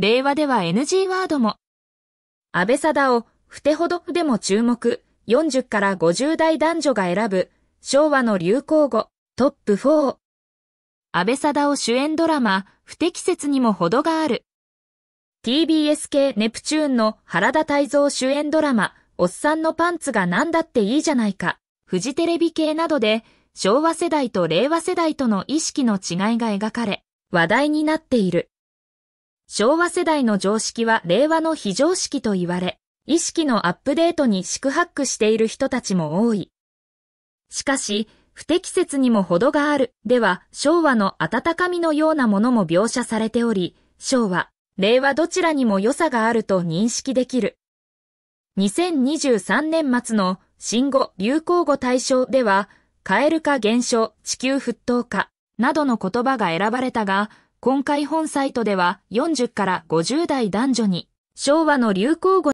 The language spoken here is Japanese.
令和では NG ワードも。安倍貞を、ふてほどでも注目、40から50代男女が選ぶ、昭和の流行語、トップ4。安倍貞を主演ドラマ、不適切にも程がある。TBS 系ネプチューンの原田泰造主演ドラマ、おっさんのパンツが何だっていいじゃないか、フジテレビ系などで、昭和世代と令和世代との意識の違いが描かれ、話題になっている。昭和世代の常識は令和の非常識と言われ、意識のアップデートに四苦八苦している人たちも多い。しかし、不適切にも程がある、では、昭和の温かみのようなものも描写されており、昭和、令和どちらにも良さがあると認識できる。2023年末の新語・流行語大賞では、ル化現象、地球沸騰化などの言葉が選ばれたが、今回本サイトでは40から50代男女に昭和の流行語